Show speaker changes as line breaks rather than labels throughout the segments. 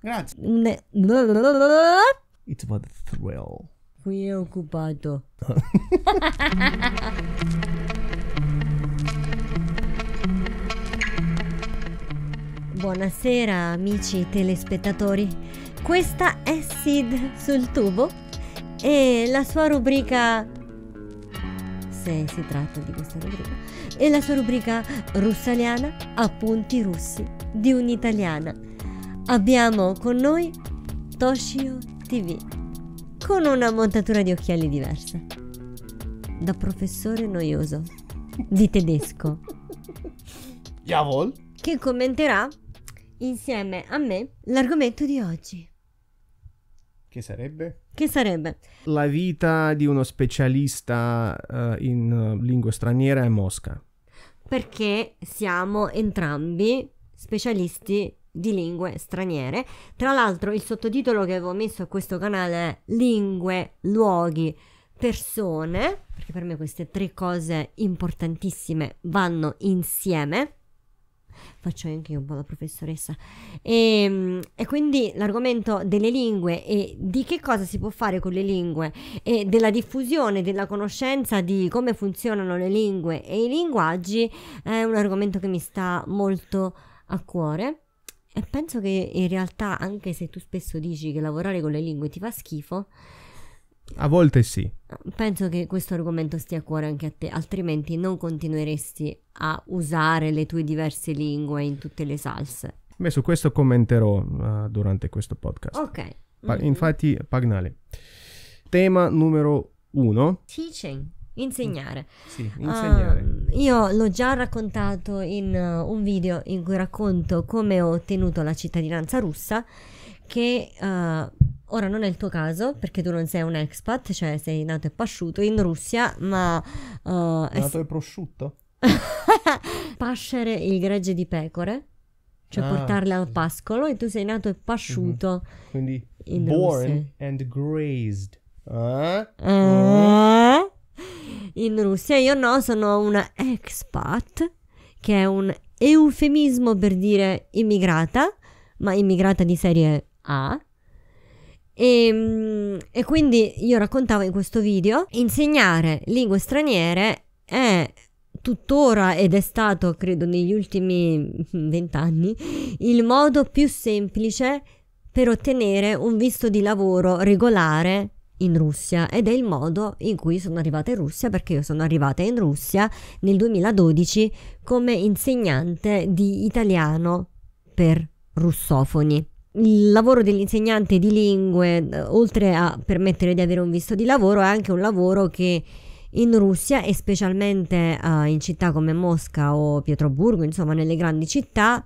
Grazie. Ne- It's about the thrill. Qui è occupato. Buonasera amici telespettatori. Questa è Sid sul tubo e la sua rubrica se si tratta di questa rubrica e la sua rubrica russaliana Appunti russi di un'italiana. Abbiamo con noi Toshio TV con una montatura di occhiali diversa. Da professore noioso di tedesco.
Jawohl.
Che commenterà insieme a me l'argomento di oggi.
Che sarebbe?
Che sarebbe?
La vita di uno specialista uh, in uh, lingue straniere a Mosca
perché siamo entrambi specialisti di lingue straniere. Tra l'altro il sottotitolo che avevo messo a questo canale è Lingue, luoghi, persone, perché per me queste tre cose importantissime vanno insieme faccio anche io un po' la professoressa. E, ehm, e quindi l'argomento delle lingue e di che cosa si può fare con le lingue e della diffusione della conoscenza di come funzionano le lingue e i linguaggi è un argomento che mi sta molto a cuore. E penso che in realtà, anche se tu spesso dici che lavorare con le lingue ti fa schifo,
a volte sì.
Penso che questo argomento stia a cuore anche a te, altrimenti non continueresti a usare le tue diverse lingue in tutte le salse.
Beh, su questo commenterò uh, durante questo podcast. Ok. Pa- mm. infatti, Pagnale. Tema numero uno.
Teaching. Insegnare. Sì, insegnare. Uh, io l'ho già raccontato in uh, un video in cui racconto come ho ottenuto la cittadinanza russa che uh, Ora non è il tuo caso perché tu non sei un expat, cioè sei nato e pasciuto in Russia, ma... Uh, eh,
nato è nato e prosciutto?
Pascere il gregge di pecore, cioè ah, portarle al pascolo e tu sei nato e mhm. pasciuto. Uh-huh. Quindi born Russia.
and grazed. Eh? Eh?
In Russia io no, sono una expat, che è un eufemismo per dire immigrata, ma immigrata di serie A e, ehm, e quindi io raccontavo in questo video, insegnare lingue straniere è tuttora ed è stato, credo, negli ultimi vent'anni, il modo più semplice per ottenere un visto di lavoro regolare in Russia ed è il modo in cui sono arrivata in Russia perché io sono arrivata in Russia nel 2012 come insegnante di italiano per russofoni il lavoro dell'insegnante di lingue, eh, oltre a permettere di avere un visto di lavoro, è anche un lavoro che in Russia e specialmente uh, in città come Mosca o Pietroburgo, insomma nelle grandi città,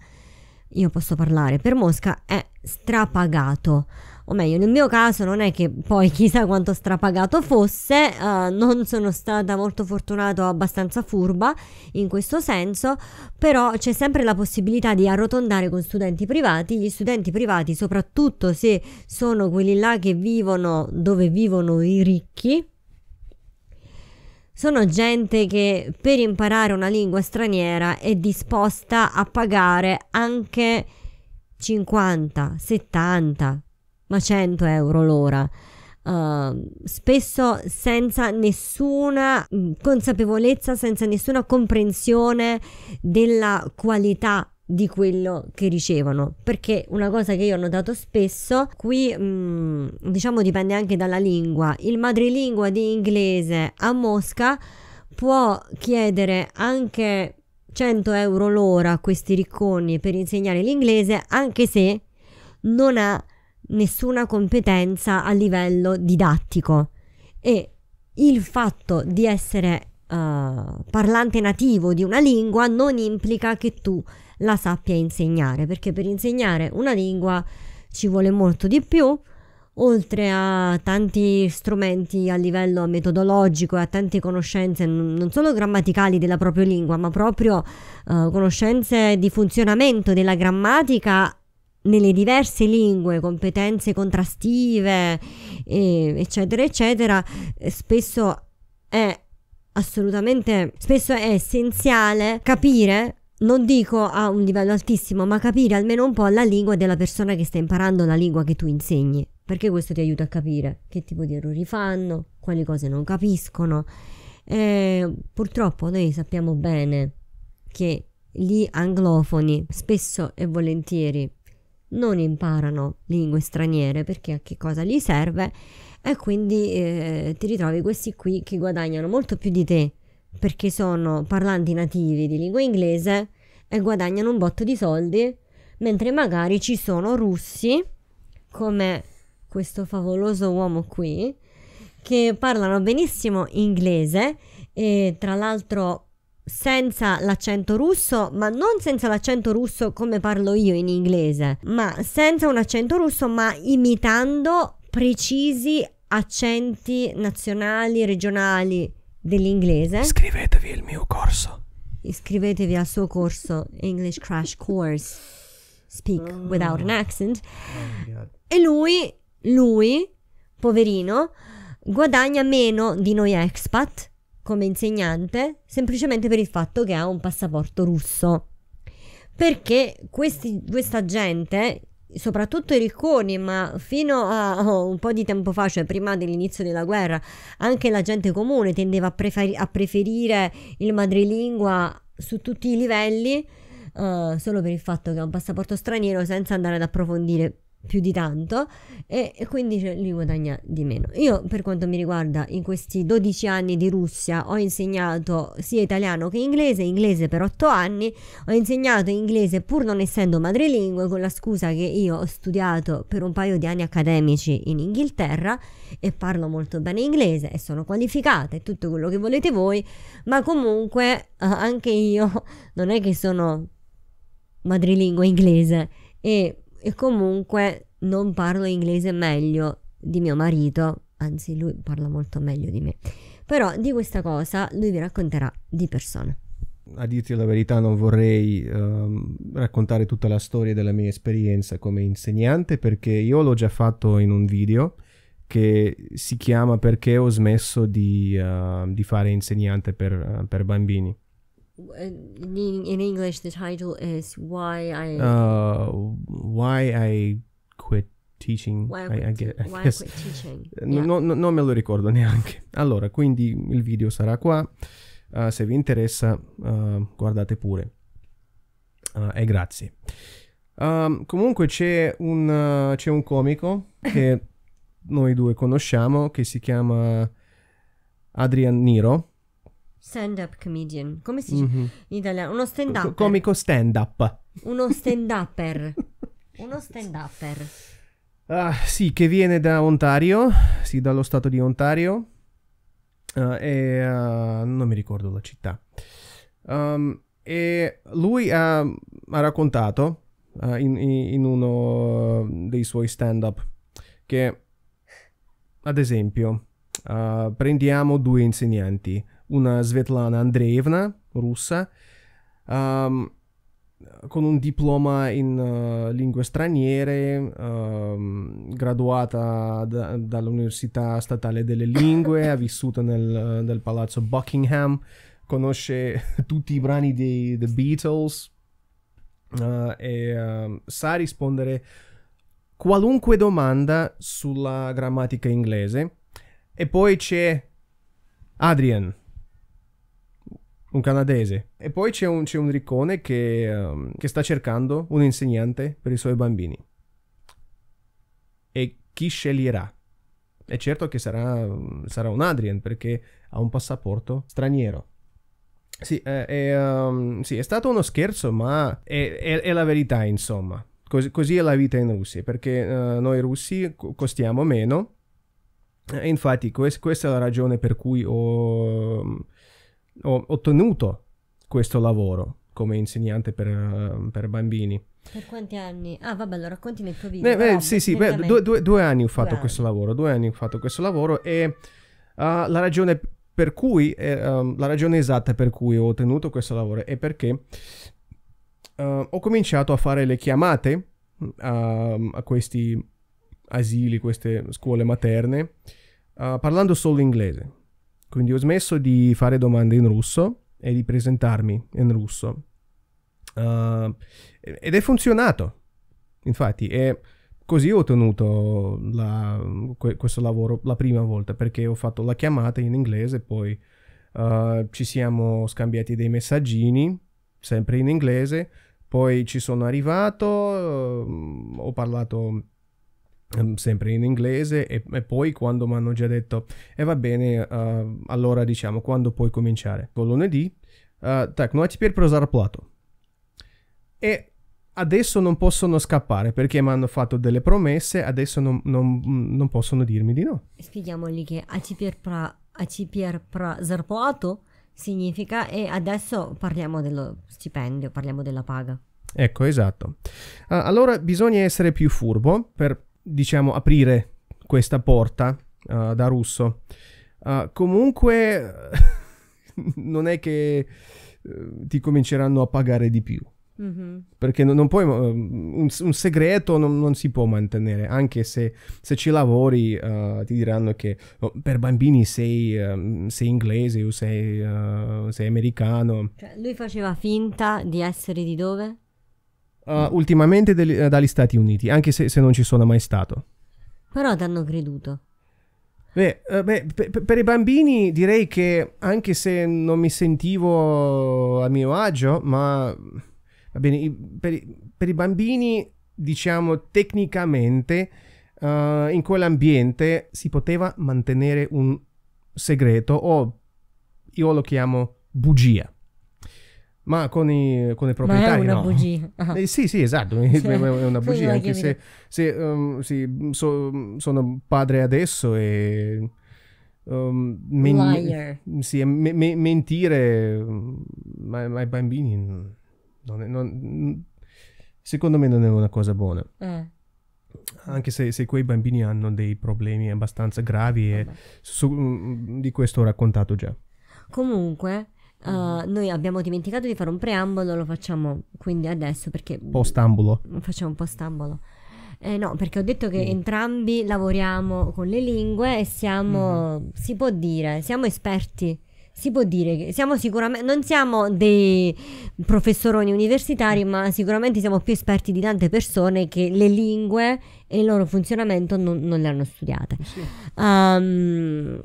io posso parlare per Mosca, è strapagato o meglio nel mio caso non è che poi chissà quanto strapagato fosse, uh, non sono stata molto fortunata o abbastanza furba in questo senso, però c'è sempre la possibilità di arrotondare con studenti privati, gli studenti privati soprattutto se sono quelli là che vivono dove vivono i ricchi, sono gente che per imparare una lingua straniera è disposta a pagare anche 50, 70, ma 100 euro l'ora. Uh, spesso senza nessuna mm, consapevolezza, senza nessuna comprensione della qualità di quello che ricevono perché una cosa che io ho notato spesso qui mh, mm, diciamo dipende anche dalla lingua il madrelingua di inglese a Mosca può chiedere anche 100 euro l'ora a questi ricconi per insegnare l'inglese anche se non ha nessuna competenza a livello didattico e il fatto di essere uh, parlante nativo di una lingua non implica che tu la sappia insegnare, perché per insegnare una lingua ci vuole molto di più, oltre a tanti strumenti a livello metodologico e a tante conoscenze non solo grammaticali della propria lingua, ma proprio uh, conoscenze di funzionamento della grammatica nelle diverse lingue, competenze contrastive, e, eccetera, eccetera, eh, spesso è assolutamente, spesso è essenziale capire non dico a un livello altissimo, ma capire almeno un po' la lingua della persona che sta imparando la lingua che tu insegni, perché questo ti aiuta a capire che tipo di errori fanno, quali cose non capiscono. E eh, purtroppo noi sappiamo bene che gli anglofoni spesso e volentieri non imparano lingue straniere perché a che cosa gli serve e quindi eh, ti ritrovi questi qui che guadagnano molto più di te perché sono parlanti nativi di lingua inglese e guadagnano un botto di soldi mentre magari ci sono russi come questo favoloso uomo qui che parlano benissimo inglese e tra l'altro senza l'accento russo, ma non senza l'accento russo come parlo io in inglese, ma senza un accento russo, ma imitando precisi accenti nazionali, regionali dell'inglese.
Iscrivetevi al mio corso.
Iscrivetevi al suo corso English Crash Course Speak Without an Accent. Oh e lui, lui, poverino, guadagna meno di noi expat come insegnante semplicemente per il fatto che ha un passaporto russo. Perché questi, questa gente, soprattutto i ricconi, ma fino a un po' di tempo fa, cioè prima dell'inizio della guerra, anche la gente comune tendeva a, prefer- a preferire il madrelingua su tutti i livelli, uh, solo per il fatto che ha un passaporto straniero senza andare ad approfondire più di tanto e, quindi cioè, li guadagna di meno. Io per quanto mi riguarda in questi 12 anni di Russia ho insegnato sia italiano che inglese, inglese per 8 anni, ho insegnato inglese pur non essendo madrelingua con la scusa che io ho studiato per un paio di anni accademici in Inghilterra e parlo molto bene inglese e sono qualificata e tutto quello che volete voi, ma comunque eh, anche io non è che sono madrelingua inglese e e comunque non parlo inglese meglio di mio marito, anzi lui parla molto meglio di me. Però di questa cosa lui vi racconterà di persona.
A dirti la verità non vorrei um, raccontare tutta la storia della mia esperienza come insegnante perché io l'ho già fatto in un video che si chiama Perché ho smesso di, uh, di fare insegnante per, uh, per bambini
in English, the title is "Why I
uh, Why I Quit Teaching". Why I, quit, I, why I quit teaching. Yeah. No, no, non me lo ricordo neanche. Allora, quindi il video sarà qua. Uh, se vi interessa, uh, guardate pure. Uh, e grazie. Um, comunque c'è un, uh, c'è un comico che noi due conosciamo che si chiama Adrian Niro
stand-up comedian. Come si dice mm-hmm. in italiano? Uno stand-up.
Comico stand-up.
Uno stand-upper. Uno stand-upper.
Uh, sì, che viene da Ontario, sì, dallo stato di Ontario. Uh, e uh, non mi ricordo la città. Um, e lui ha, ha raccontato in, in, uno dei suoi stand-up che, ad esempio, prendiamo due insegnanti una Svetlana Andreevna, russa, um, con un diploma in uh, lingue straniere, uh, graduata da, dall'Università Statale delle Lingue, ha vissuto nel, nel, palazzo Buckingham, conosce tutti i brani dei The Beatles uh, e ehm, sa rispondere qualunque domanda sulla grammatica inglese. E poi c'è Adrian un canadese. E poi c'è un, c'è un riccone che, um, che sta cercando un insegnante per i suoi bambini. E chi sceglierà? È certo che sarà, sarà un Adrian perché ha un passaporto straniero. Sì, eh, eh, um, sì è stato uno scherzo, ma è, è, è la verità, insomma. Cos- così è la vita in Russia, perché uh, noi russi costiamo meno. E infatti, quest- questa è la ragione per cui ho ho ottenuto questo lavoro come insegnante per, per bambini.
Per quanti anni? Ah, vabbè, lo racconti nel tuo video. Eh, beh, sì, sì, beh, due,
due, due, anni ho fatto wow. questo lavoro, due anni ho fatto questo lavoro e uh, la ragione per cui, eh, ehm, la ragione esatta per cui ho ottenuto questo lavoro è perché uh, ho cominciato a fare le chiamate uh, a questi asili, queste scuole materne, ah, parlando solo inglese quindi ho smesso di fare domande in russo e di presentarmi in russo. Uh, ed è funzionato, infatti, e così ho ottenuto la, questo lavoro la prima volta perché ho fatto la chiamata in inglese, poi uh, ci siamo scambiati dei messaggini, sempre in inglese, poi ci sono arrivato, uh, ho parlato Ehm, sempre in inglese e, e poi quando mi hanno già detto e eh, va bene uh, allora diciamo quando puoi cominciare con lunedì uh, так, ну теперь про зарплату e adesso non possono scappare perché mi hanno fatto delle promesse adesso non, non, non possono dirmi di no
spieghiamogli che a теперь про, a теперь про зарплату significa e adesso parliamo dello stipendio parliamo della paga
Ecco, esatto. Uh, allora bisogna essere più furbo per diciamo, aprire questa porta uh, da russo. Uh, comunque, non è che uh, ti cominceranno a pagare di più. Mm-hmm. Perché non, non puoi, un, un, segreto non, non, si può mantenere, anche se, se ci lavori ti diranno che oh, per bambini sei, um, sei, inglese o sei, sei americano.
Cioè, lui faceva finta di essere di dove?
uh, ultimamente del, eh, dagli Stati Uniti, anche se, se non ci sono mai stato. Però ti hanno creduto. Beh, eh, beh, per, i bambini direi che anche se non mi sentivo a mio agio, ma va bene, per, per i bambini, diciamo tecnicamente, uh, in quell'ambiente si poteva mantenere un segreto o io lo chiamo bugia ma con i, con i proprietari ma è una no. bugia ah. eh, sì sì esatto cioè, è una bugia anche se, se um, sì, so, sono padre adesso e um, men- sì, me- me- mentire ai, ai bambini non è, non, secondo me non è una cosa buona eh anche se, se, quei bambini hanno dei problemi abbastanza gravi e su, mm, di questo ho raccontato già.
Comunque, Uh, noi abbiamo dimenticato di fare un preambolo, lo facciamo quindi adesso perché... Postambolo. Facciamo un postambolo. Eh, no, perché ho detto che mm. entrambi lavoriamo con le lingue e siamo, mm. si può dire, siamo esperti. Si può dire che siamo sicuramente, non siamo dei professoroni universitari, ma sicuramente siamo più esperti di tante persone che le lingue e il loro funzionamento non, non le hanno studiate. Sì. Um,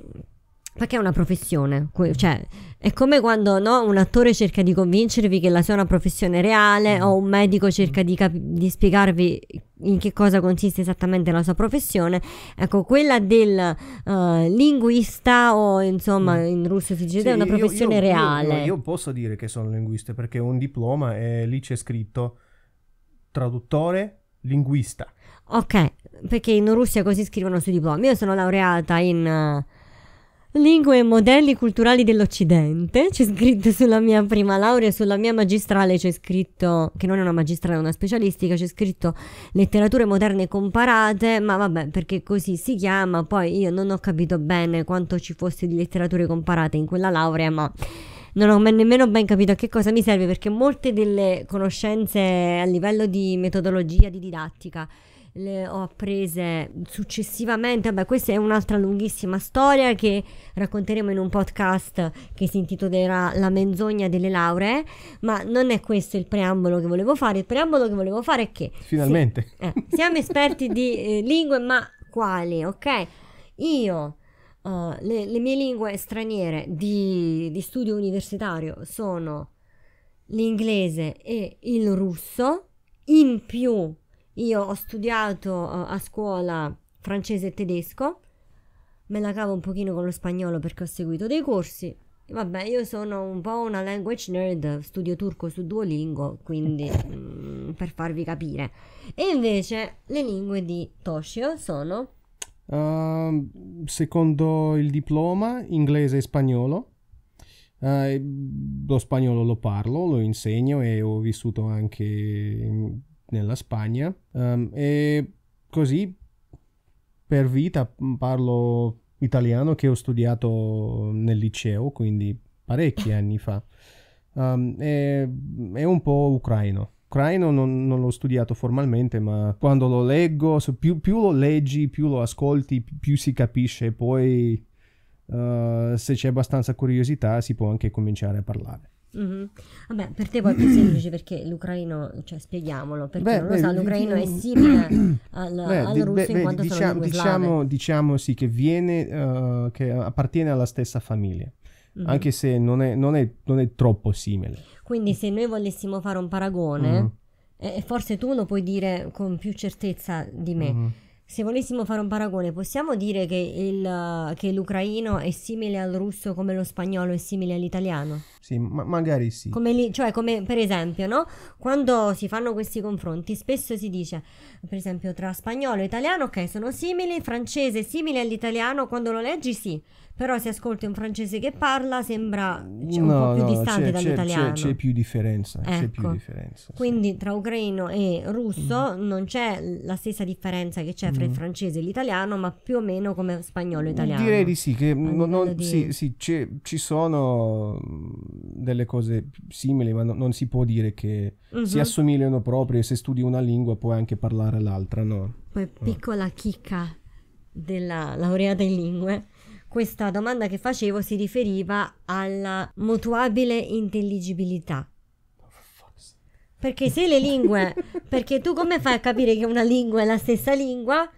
perché è una professione, cioè è come quando no, un attore cerca di convincervi che la sua è una professione reale o un medico cerca di, cap- di spiegarvi in che cosa consiste esattamente la sua professione. Ecco, quella del uh, linguista o insomma mm. in russo si dice sì, è una professione io, io, reale. Io, io
posso dire che sono linguista perché ho un diploma e eh, lì c'è scritto traduttore linguista.
Ok, perché in Russia così scrivono sui diplomi. Io sono laureata in... Uh, Lingue e modelli culturali dell'Occidente. C'è scritto sulla mia prima laurea, sulla mia magistrale c'è scritto, che non è una magistrale, è una specialistica, c'è scritto letterature moderne comparate, ma vabbè, perché così si chiama. Poi io non ho capito bene quanto ci fosse di letterature comparate in quella laurea, ma non ho nemmeno ben capito a che cosa mi serve perché molte delle conoscenze a livello di metodologia, di didattica le ho apprese successivamente. Vabbè, questa è un'altra lunghissima storia che racconteremo in un podcast che si intitolerà La menzogna delle lauree, ma non è questo il preambolo che volevo fare. Il preambolo che volevo fare è che...
Finalmente. Si, eh,
siamo esperti di eh, lingue, ma quali, ok? Io... Uh, le, le, mie lingue straniere di, di studio universitario sono l'inglese e il russo, in più io ho studiato uh, a scuola francese e tedesco, me la cavo un pochino con lo spagnolo perché ho seguito dei corsi. Vabbè, io sono un po' una language nerd, studio turco su Duolingo, quindi mm, per farvi capire. E invece le lingue di Toshio sono...
Uh, secondo il diploma, inglese e spagnolo. Uh, lo spagnolo lo parlo, lo insegno e ho vissuto anche nella Spagna um, e così per vita mm, parlo italiano che ho studiato nel liceo, quindi parecchi anni fa. Um, ehm, è, è, un po' ucraino. Ucraino non, non, l'ho studiato formalmente, ma quando lo leggo, più, più lo leggi, più lo ascolti, più, più si capisce. Poi, uh, se c'è abbastanza curiosità, si può anche cominciare a parlare.
Mm-hmm. Vabbè, per te poi è più semplice perché l'ucraino, cioè spieghiamolo, perché beh, non lo sa, l'ucraino è simile al, beh, al russo beh, in quanto diciamo, diciamo,
diciamo, sì che viene, uh, che appartiene alla stessa famiglia. Mm-hmm. Anche se non è, non, è, non è, troppo simile.
Quindi, se noi volessimo fare un paragone, mm-hmm. eh, forse tu lo puoi dire con più certezza di me mm-hmm se volessimo fare un paragone, possiamo dire che, il, che, l'ucraino è simile al russo come lo spagnolo è simile all'italiano?
Sì, ma magari sì. Come
li, cioè, come per esempio, no? Quando si fanno questi confronti, spesso si dice, per esempio, tra spagnolo e italiano, ok, sono simili, francese simile all'italiano, quando lo leggi sì però se ascolti un francese che parla sembra cioè, un no, po' più no, distante c'è, dall'italiano. C'è, c'è, più differenza, ecco. c'è più ecco. differenza. Quindi tra ucraino e russo mm. non c'è la stessa differenza che c'è mm. fra il mm. francese e l'italiano, ma più o meno come spagnolo e italiano. Direi di sì, che non, non, di... sì,
sì ci sono mm, delle cose simili, ma no, non si può dire che mm-hmm. si mhm. assomigliano proprio. Se studi una lingua puoi anche parlare l'altra, no?
Poi piccola chicca della laureata in lingue questa domanda che facevo si riferiva alla mutuabile intelligibilità. Oh, perché se le lingue, perché tu come fai a capire che una lingua è la stessa lingua?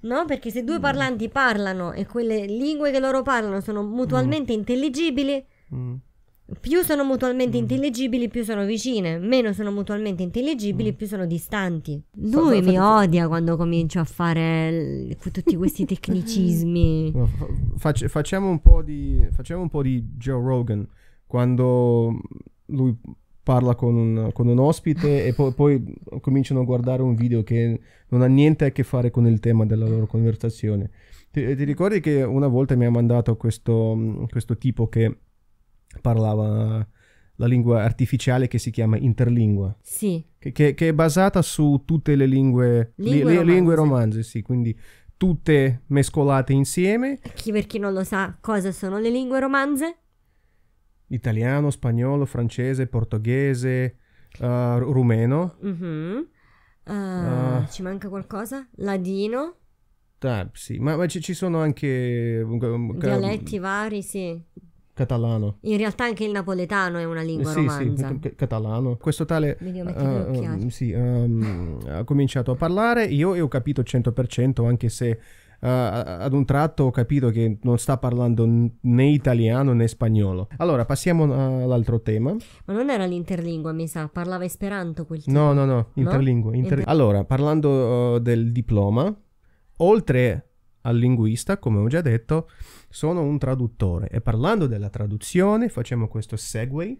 No, perché se due mm. parlanti parlano e quelle lingue che loro parlano sono mutualmente mm. intelligibili, mm più sono mutualmente mm. intelligibili, più sono vicine, meno sono mutualmente intelligibili, mm. più sono distanti. Lui mi odia quando comincio a fare tutti questi tecnicismi.
Fac- facciamo, un po di, facciamo un po' di Joe Rogan quando lui parla con un, con un ospite e po- poi cominciano a guardare un video che non ha niente a che fare con il tema della loro conversazione. Ti, ti ricordi che una volta mi ha mandato questo, questo tipo che parlava la lingua artificiale che si chiama interlingua. Sì. Che, che, che è basata su tutte le lingue, lingue, li, romanze. lingue romanze, sì, quindi tutte mescolate insieme.
Chi, per chi non lo sa, cosa sono le lingue romanze?
Italiano, spagnolo, francese, portoghese, uh, rumeno.
Mm-hmm. Uh, uh, ci manca qualcosa? Ladino.
Ah, sì, ma, ma ci, ci, sono anche... Dialetti
vari, sì. Catalano. In realtà anche il napoletano è una lingua eh, sì, romanza. Sì,
c- catalano. Questo tale uh, uh, sì, um, ha cominciato a parlare, io e ho capito 100%, anche se Uh, ad un tratto ho capito che non sta parlando né italiano né spagnolo. Allora, passiamo all'altro tema.
Ma non era l'interlingua, mi sa, parlava esperanto quel tipo. No, no, no, interlingua. No? Inter... Inter...
Allora, parlando uh, del diploma, oltre al linguista, come ho già detto, sono un traduttore e parlando della traduzione facciamo questo segue.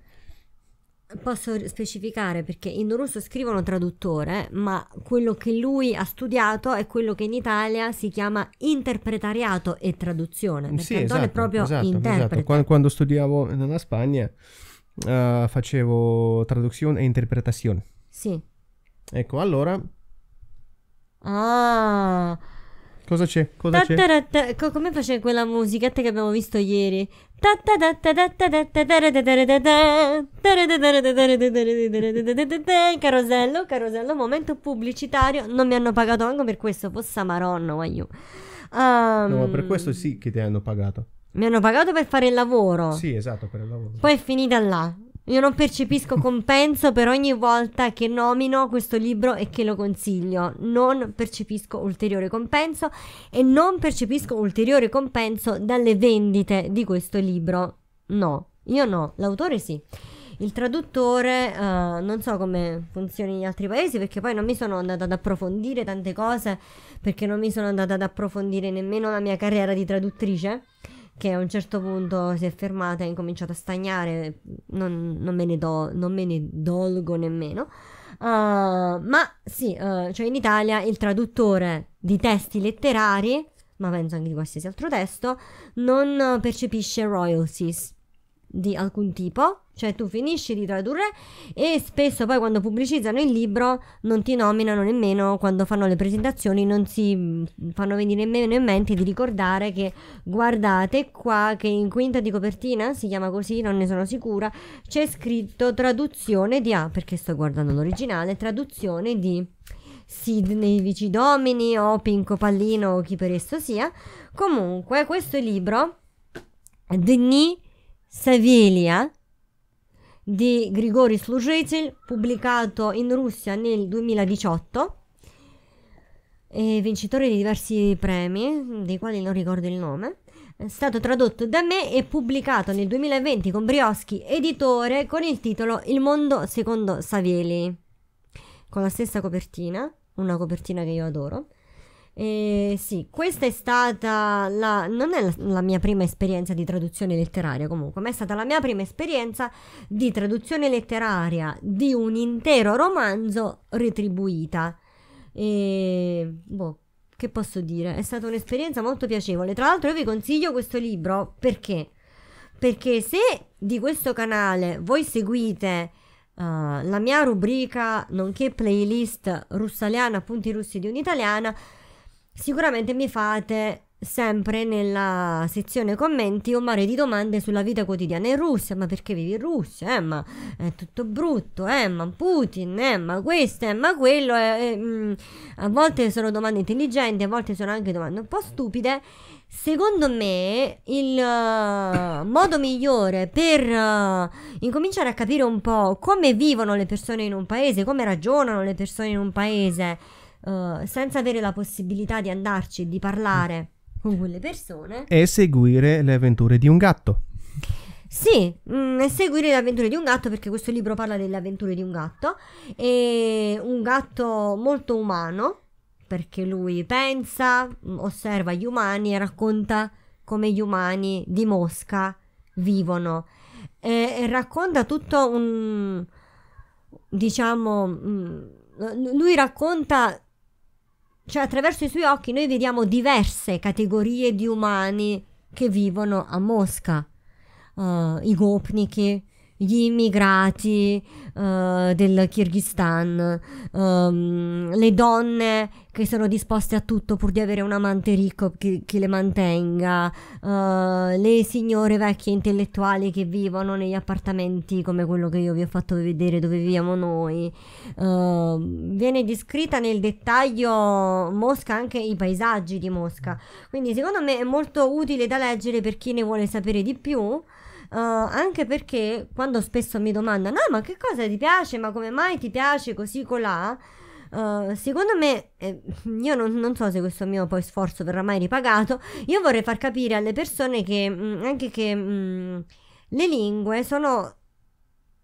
Posso specificare perché in russo scrivono traduttore, ma quello che lui ha studiato è quello che in Italia si chiama interpretariato e traduzione. Perché sì, Antonio esatto, è proprio esatto, esatto. interprete. Esatto.
Quando, quando, studiavo nella Spagna uh, facevo traduzione e interpretazione. Sì. Ecco, allora...
Ah...
Cosa c'è? Cosa c'è?
come faceva quella musichetta che abbiamo visto ieri? Carosello, carosello, momento pubblicitario. Non mi hanno pagato anche per questo, fossa maronna, guagliù. Um, no, ma per questo
sì che ti hanno pagato.
Mi hanno pagato per fare il lavoro. Sì,
esatto, per il lavoro.
Poi è finita là. Io non percepisco compenso per ogni volta che nomino questo libro e che lo consiglio. Non percepisco ulteriore compenso e non percepisco ulteriore compenso dalle vendite di questo libro. No, io no, l'autore sì. Il traduttore uh, non so come funzioni in altri paesi perché poi non mi sono andata ad approfondire tante cose perché non mi sono andata ad approfondire nemmeno la mia carriera di traduttrice che a un certo punto si è fermata e ha incominciato a stagnare, non, non, me, ne do, non me ne dolgo nemmeno. Uh, ma sì, uh, cioè in Italia il traduttore di testi letterari, ma penso anche di qualsiasi altro testo, non percepisce royalties di alcun tipo, cioè tu finisci di tradurre e spesso poi quando pubblicizzano il libro non ti nominano nemmeno quando fanno le presentazioni, non si mm, fanno venire nemmeno in mente di ricordare che guardate qua che in quinta di copertina, si chiama così, non ne sono sicura, c'è scritto traduzione di ah, perché sto guardando l'originale, traduzione di Sidney Vicidomini o Pinco Pallino o chi per esso sia. Comunque questo libro Denis Savelia di Grigori Slugecel, pubblicato in Russia nel 2018, vincitore di diversi premi, dei quali non ricordo il nome, è stato tradotto da me e pubblicato nel 2020 con Brioschi Editore con il titolo Il mondo secondo Savieli, con la stessa copertina, una copertina che io adoro, e eh, sì, questa è stata la, non è la, la, mia prima esperienza di traduzione letteraria comunque, ma è stata la mia prima esperienza di traduzione letteraria di un intero romanzo retribuita. E boh, che posso dire? È stata un'esperienza molto piacevole. Tra l'altro io vi consiglio questo libro perché? Perché se di questo canale voi seguite Uh, la mia rubrica, nonché playlist russaliana, appunti russi di un'italiana, Sicuramente mi fate sempre nella sezione commenti un mare di domande sulla vita quotidiana in Russia, ma perché vivi in Russia? Eh, ma è tutto brutto, eh, ma Putin, eh, ma questo, eh, ma quello. Eh, eh, mh, mm, a volte sono domande intelligenti, a volte sono anche domande un po' stupide. Secondo me il uh, modo migliore per uh, incominciare a capire un po' come vivono le persone in un paese, come ragionano le persone in un paese, eh, senza avere la possibilità di andarci e di parlare con quelle persone.
E seguire le avventure di un gatto.
Sì, mh, mm, seguire le avventure di un gatto perché questo libro parla delle avventure di un gatto. E un gatto molto umano perché lui pensa, mm, osserva gli umani e racconta come gli umani di Mosca vivono. E, e racconta tutto un, diciamo, mh, mm, lui racconta cioè attraverso i suoi occhi noi vediamo diverse categorie di umani che vivono a Mosca. Uh, I gopnichi, gli immigrati uh, del Kirghizistan, um, le donne che sono disposte a tutto pur di avere un amante ricco che, che le mantenga, uh, le signore vecchie intellettuali che vivono negli appartamenti come quello che io vi ho fatto vedere dove viviamo noi. Uh, viene descritta nel dettaglio Mosca anche i paesaggi di Mosca, quindi secondo me è molto utile da leggere per chi ne vuole sapere di più. Eh, anche perché quando spesso mi domandano: No, ah, ma che cosa ti piace? Ma come mai ti piace così colà? Uh, secondo me, eh, io non, non, so se questo mio poi sforzo verrà mai ripagato. Io vorrei far capire alle persone che mh, mm, anche che mh, mm, le lingue sono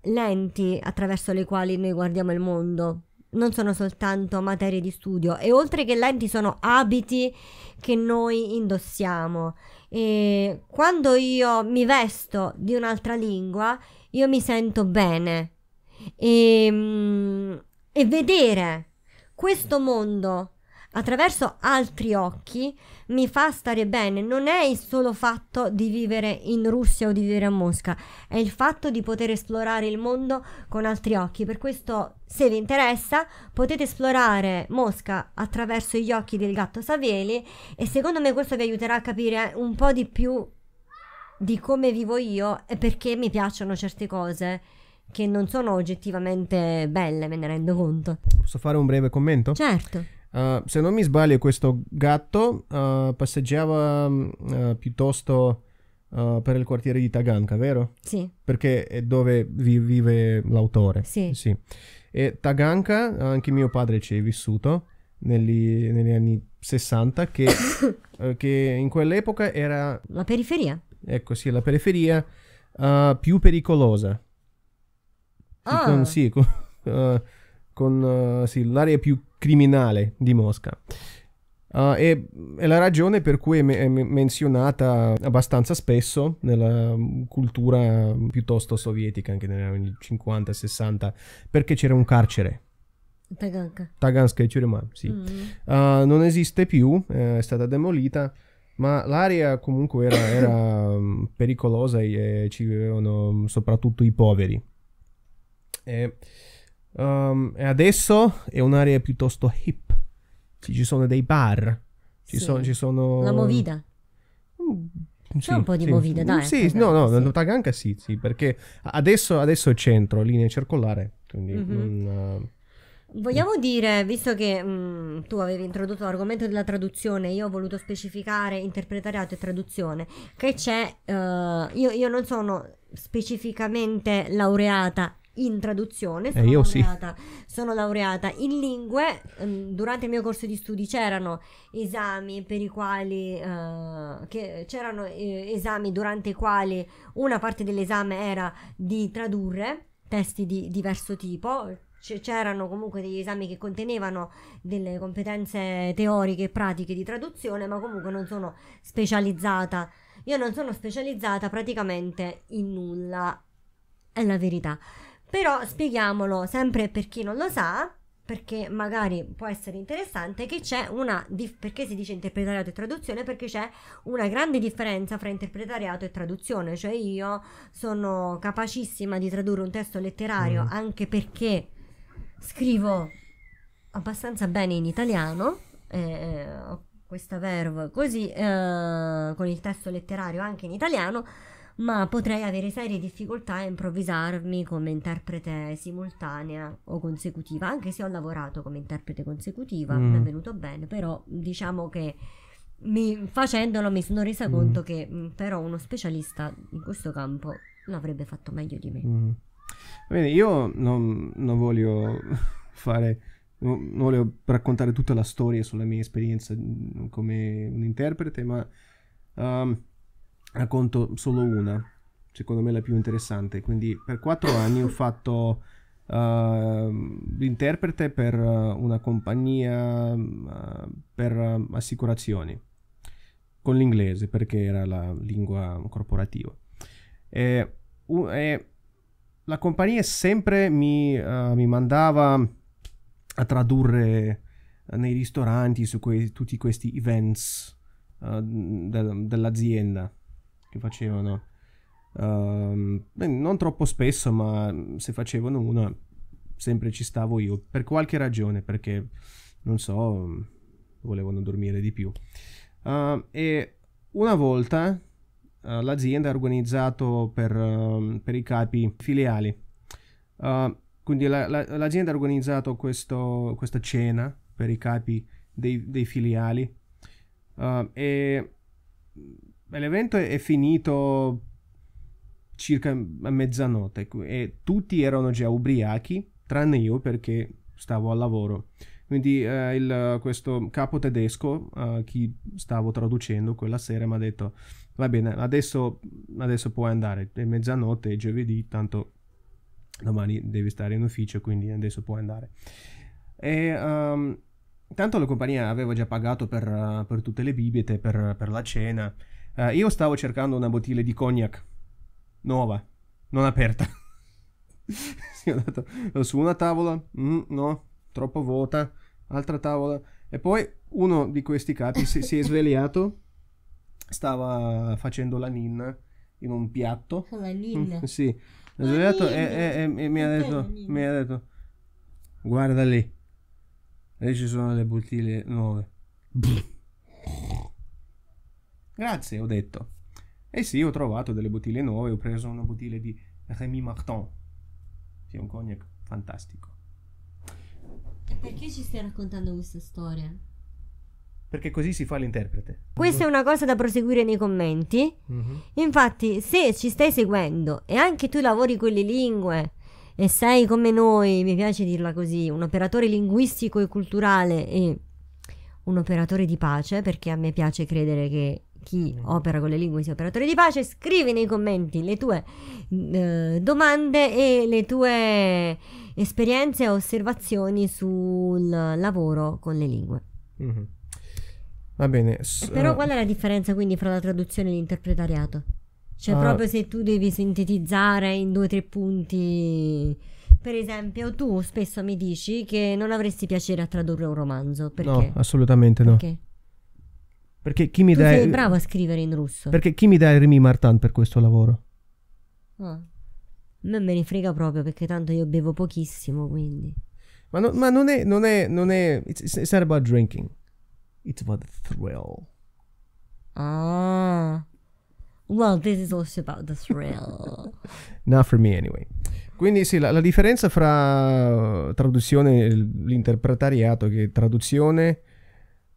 lenti attraverso le quali noi guardiamo il mondo non sono soltanto materie di studio e oltre che lenti sono abiti che noi indossiamo e quando io mi vesto di un'altra lingua, io mi sento bene. E, ehm, e vedere questo mondo attraverso altri occhi mi fa stare bene non è il solo fatto di vivere in Russia o di vivere a Mosca, è il fatto di poter esplorare il mondo con altri occhi. Per questo, se vi interessa, potete esplorare Mosca attraverso gli occhi del gatto Savieli e secondo me questo vi aiuterà a capire un po' di più di come vivo io e perché mi piacciono certe cose che non sono oggettivamente belle, me ne rendo conto.
Posso fare un breve commento? Certo. Eh, se non mi sbaglio, questo gatto uh, passeggiava uh, piuttosto per il quartiere di Taganka, vero? Sì. Perché è dove vi- vive l'autore. Sì. sì. E Taganka, anche mio padre ci è vissuto negli, negli anni 60, che, che, in quell'epoca era... La periferia. Ecco, sì, la periferia più pericolosa. Ah. Con, sì, con, ah. con sì, l'area più criminale di Mosca. Uh, e, è la ragione per cui è, me- è, menzionata abbastanza spesso nella cultura piuttosto sovietica, anche negli anni 50-60, perché c'era un carcere. Taganka. Taganska Ciurema, sì. Mm. Uh, non esiste più, eh, è stata demolita, ma l'area comunque era, era mm, pericolosa e ci vivevano soprattutto i poveri. E Um, e adesso è un'area piuttosto hip. Ci sono dei bar. Ci, sì. so, ci sono. La movida. Mm, C'è sì, un po' di sì. movida, dai. Sì, no, no, sì. Taganka sì, sì, perché adesso, adesso è centro, linea circolare. Quindi mm-hmm. non,
uh, Vogliamo dire, visto che mh, mm, tu avevi introdotto l'argomento della traduzione, io ho voluto specificare interpretariato e traduzione, che c'è, uh, io, io, non sono specificamente laureata in traduzione, sono, eh, io laureata, sì. sono laureata in lingue, ehm, durante il mio corso di studi c'erano esami per i quali, uh, che, c'erano eh, esami durante i quali una parte dell'esame era di tradurre testi di diverso tipo, c'erano comunque degli esami che contenevano delle competenze teoriche e pratiche di traduzione, ma comunque non sono specializzata. Io non sono specializzata praticamente in nulla, è la verità. Però spieghiamolo sempre per chi non lo sa, perché magari può essere interessante, che c'è una, perché si dice interpretariato e traduzione, perché c'è una grande differenza fra interpretariato e traduzione, cioè io sono capacissima di tradurre un testo letterario mm. anche perché scrivo abbastanza bene in italiano, eh, eh ho questa verve così, eh, con il testo letterario anche in italiano, ma potrei avere serie difficoltà a improvvisarmi come interprete simultanea o consecutiva, anche se ho lavorato come interprete consecutiva, mm. mi è mm. venuto bene, però diciamo che mi, facendolo mi sono resa mm. conto che mm, però uno specialista in questo campo l'avrebbe fatto meglio di me. Mm.
Bene, io non, non voglio fare non voglio raccontare tutta la storia sulla mia esperienza mm, come un interprete, ma um, racconto solo una, secondo me la più interessante. Quindi per quattro anni ho fatto uh, l'interprete per eh, una compagnia uh, per eh, assicurazioni con l'inglese perché era la lingua corporativa. E, uh, e la compagnia sempre mi, mi, mandava a tradurre nei ristoranti su que- tutti questi events dell'azienda che facevano. Um, non troppo spesso, ma se facevano una, sempre ci stavo io. Per qualche ragione, perché non so, volevano dormire di più. Uh, e una volta uh, l'azienda ha organizzato per, uh, per, i capi filiali. quindi la, la, l'azienda ha organizzato questo, questa cena per i capi dei, dei filiali. e l'evento è finito circa a mezzanotte e tutti erano già ubriachi, tranne io perché stavo al lavoro. Quindi eh, il, questo capo tedesco, eh, chi stavo traducendo quella sera, mi ha detto, va bene, adesso, adesso puoi andare, è mezzanotte, è giovedì, tanto domani devi stare in ufficio, quindi adesso puoi andare. E, um, tanto la compagnia aveva già pagato per, per tutte le bibite, per, per la cena, Uh, io stavo cercando una bottiglia di cognac nuova, non aperta. sì, ho dato su una tavola, mm, no, troppo vuota, altra tavola. E poi uno di questi capi si, si è svegliato, stava facendo la ninna in un piatto. La ninna? Mm, sì. è svegliato E, e, e, e mi, ha detto, mi ha detto, guarda lì, lì ci sono le bottiglie nuove. Grazie, ho detto. Eh sì, ho trovato delle bottiglie nuove, ho preso una bottiglia di Rémy Martin, che è un cognac fantastico.
E perché ci stai raccontando questa storia?
Perché così si fa l'interprete. Questa è
una cosa da proseguire nei commenti. Mm-hmm. Infatti, se ci stai seguendo e anche tu lavori con le lingue e sei come noi, mi piace dirla così, un operatore linguistico e culturale e un operatore di pace, perché a me piace credere che chi mm. opera con le lingue sia operatore di pace, scrivi nei commenti le tue mm, eh, domande e le tue esperienze e osservazioni sul lavoro
con le lingue. Mm-hmm. Va bene. S- però eh, qual
è la differenza quindi fra la traduzione e l'interpretariato? Cioè ah. proprio se tu devi sintetizzare in due o tre punti... Per esempio, tu spesso mi dici che non avresti piacere a tradurre un romanzo. Perché? No, assolutamente no. Perché?
Perché chi mi tu dà... sei bravo a scrivere in russo. Perché chi mi dà il Remy Martin per questo lavoro?
Oh. A me me ne frega proprio perché tanto io bevo pochissimo, quindi...
Ma, no, ma non è... Non è, non è it's, it's not about drinking. It's about the thrill.
Ah... Well, this is also about the thrill.
Not for me, anyway. Quindi sì, la, la differenza fra eh, traduzione e l'interpretariato, che traduzione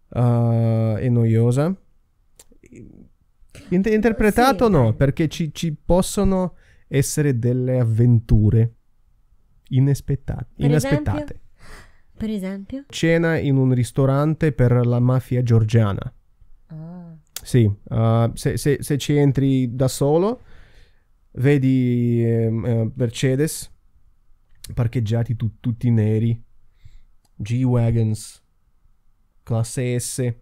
uh, e noiosa. Inter- interpretato sì. no, perché ci, ci, possono essere delle avventure inespettate. Per inaspettate.
Esempio? Per esempio?
Cena in un ristorante per la mafia georgiana. Ah. Sì, uh, se, se, se, ci entri da solo, vedi ehm, eh, Mercedes parcheggiati tu, tutti neri, G-Wagons, classe S.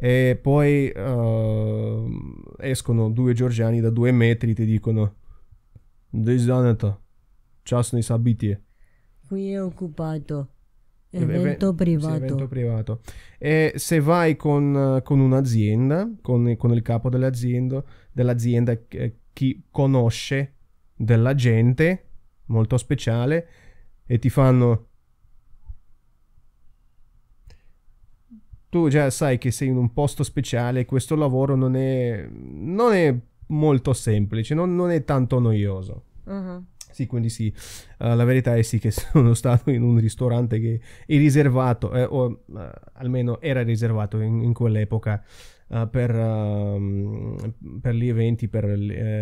E poi uh, escono due georgiani da due metri e ti dicono Disonata, частные sabiti.
Qui è occupato. Evento privato. Sì, evento
privato. E se vai con, eh, con un'azienda, con, con, il capo dell'azienda, dell'azienda eh, chi conosce della gente, molto speciale, e ti fanno tu già sai che sei in un posto speciale, questo lavoro non è, non è molto semplice, non, non, è tanto noioso. Uh-huh. Sì, quindi sì, uh, la verità è sì che sono stato in un ristorante che è riservato, eh, o uh, almeno era riservato in, in quell'epoca. Uh, per, ehm, per, gli eventi, per,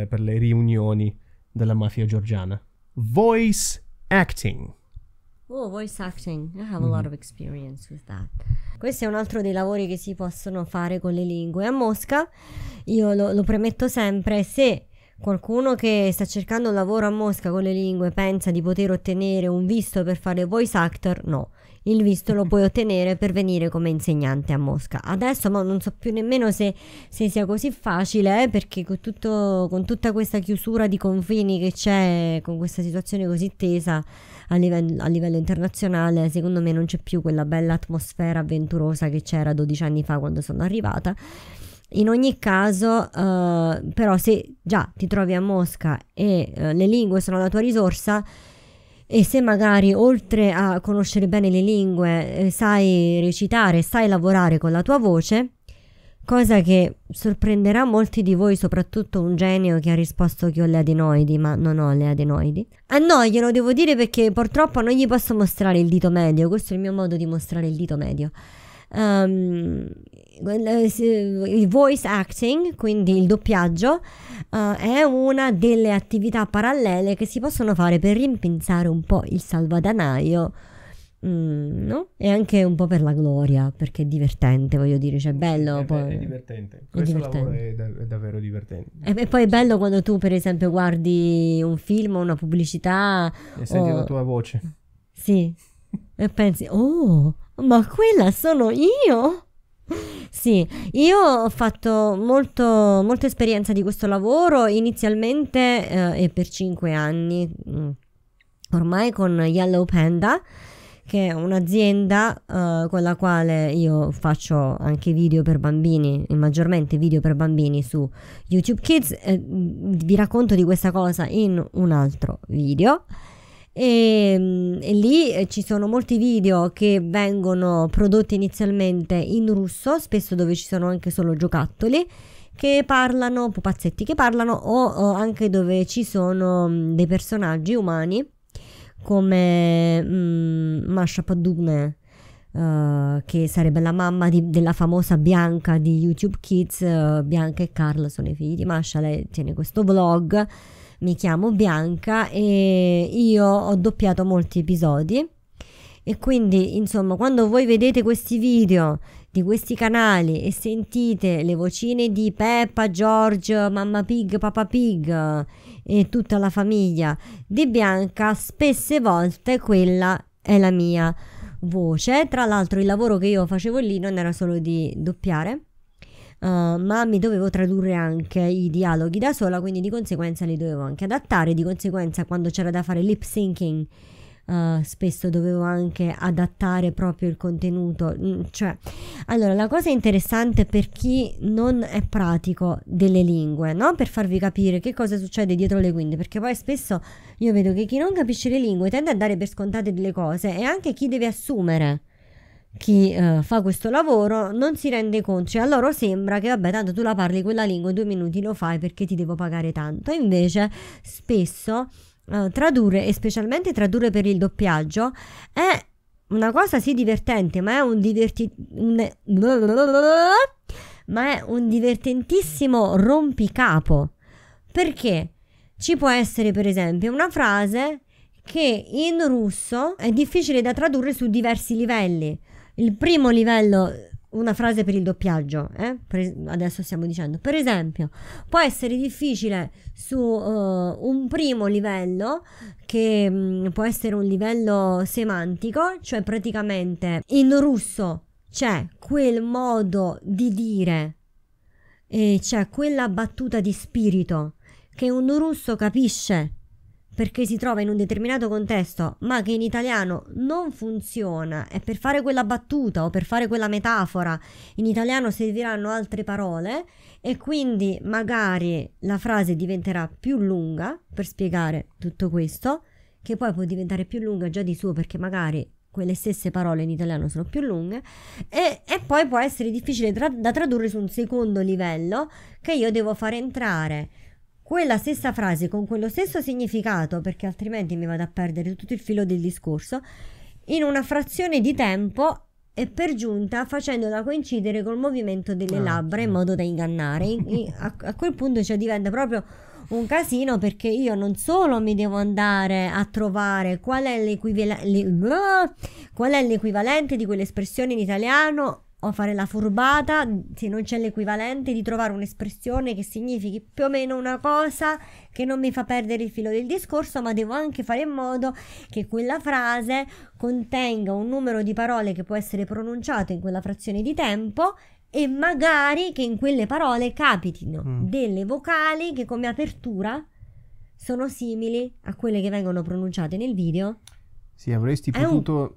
per le riunioni della mafia georgiana. Voice acting.
Oh, voice acting. I have a mm-hmm. lot of experience with that. Questo è un altro dei lavori che si possono fare con le lingue. A Mosca, io lo, lo premetto sempre, se qualcuno che sta cercando un lavoro a Mosca con le lingue pensa di poter ottenere un visto per fare voice actor, no. Il visto lo puoi ottenere per venire come insegnante a Mosca. Adesso ma non so più nemmeno se, se sia così facile, eh, perché con, tutto, con tutta questa chiusura di confini che c'è, con questa situazione così tesa, a livello, a livello internazionale secondo me non c'è più quella bella atmosfera avventurosa che c'era 12 anni fa quando sono arrivata. In ogni caso, eh, però, se già ti trovi a Mosca e eh, le lingue sono la tua risorsa, e se magari oltre a conoscere bene le lingue eh, sai recitare, sai lavorare con la tua voce, cosa che sorprenderà molti di voi, soprattutto un genio che ha risposto che ho le adenoidi, ma non ho le adenoidi. Ah no, glielo devo dire perché purtroppo non gli posso mostrare il dito medio, questo è il mio modo di mostrare il dito medio. Um, il voice acting, quindi il doppiaggio, uh, è una delle attività parallele che si possono fare per rimpinzare un po' il salvadanaio Mm, no? E anche un po' per la gloria, perché è divertente, voglio dire, cioè è bello. È, poi... è divertente, è questo divertente. È, da-
è, davvero divertente. E,
eh, e, poi è bello quando tu, per esempio, guardi un film o una pubblicità e o... senti la tua voce. Sì, e pensi, oh, ma quella sono io. Sì, io ho fatto molto, molta esperienza di questo lavoro inizialmente eh, e per cinque anni, mm, ormai con Yellow Panda che è un'azienda uh, con la quale io faccio anche video per bambini, maggiormente video per bambini su YouTube Kids, eh, vi racconto di questa cosa in un altro video. E, e, lì eh, ci sono molti video che vengono prodotti inizialmente in russo, spesso dove ci sono anche solo giocattoli che parlano, pupazzetti che parlano o, o anche dove ci sono dei personaggi umani come mm, Masha Padune, uh, che sarebbe la mamma di, della famosa Bianca di YouTube Kids. Uh, Bianca e Carl sono i figli di Masha, lei tiene questo vlog. Mi chiamo Bianca e io ho doppiato molti episodi. E quindi, insomma, quando voi vedete questi video di questi canali e sentite le vocine di Peppa, George, Mamma Pig, Papa Pig eh, e tutta la famiglia di Bianca, spesse volte quella è la mia voce. Tra l'altro il lavoro che io facevo lì non era solo di doppiare, Uh, ma mi dovevo tradurre anche i dialoghi da sola, quindi di conseguenza li dovevo anche adattare, di conseguenza quando c'era da fare lip syncing uh, spesso dovevo anche adattare proprio il contenuto. Mm, cioè, allora, la cosa interessante per chi non è pratico delle lingue, no? per farvi capire che cosa succede dietro le quinte, perché poi spesso io vedo che chi non capisce le lingue tende a dare per scontate delle cose e anche chi deve assumere chi eh, fa questo lavoro non si rende conto, cioè a loro sembra che vabbè tanto tu la parli quella lingua in due minuti lo fai perché ti devo pagare tanto, invece spesso eh, tradurre e specialmente tradurre per il doppiaggio è una cosa sì divertente, ma è un diverti... ma è un divertentissimo rompicapo. Perché ci può essere, per esempio, una frase che in russo è difficile da tradurre su diversi livelli. Il primo livello una frase per il doppiaggio, eh? per, adesso stiamo dicendo. Per esempio, può essere difficile su uh, un primo livello, che mh, mm, può essere un livello semantico, cioè praticamente in russo c'è quel modo di dire e c'è quella battuta di spirito che un russo capisce perché si trova in un determinato contesto, ma che in italiano non funziona, e per fare quella battuta o per fare quella metafora in italiano serviranno altre parole e quindi magari la frase diventerà più lunga per spiegare tutto questo, che poi può diventare più lunga già di suo perché magari quelle stesse parole in italiano sono più lunghe e, e poi può essere difficile tra- da tradurre su un secondo livello che io devo far entrare quella stessa frase con quello stesso significato, perché altrimenti mi vado a perdere tutto il filo del discorso, in una frazione di tempo e per giunta facendola coincidere col movimento delle ah, labbra in modo da ingannare. a, a, quel punto cioè, diventa proprio un casino perché io non solo mi devo andare a trovare qual è, l'equival- le, ah, qual è l'equivalente di quell'espressione in italiano o fare la furbata, se non c'è l'equivalente, di trovare un'espressione che significhi più o meno una cosa che non mi fa perdere il filo del discorso, ma devo anche fare in modo che quella frase contenga un numero di parole che può essere pronunciato in quella frazione di tempo e magari che in quelle parole capitino mm. delle vocali che come apertura sono simili a quelle che vengono pronunciate nel video.
Sì, avresti È potuto un...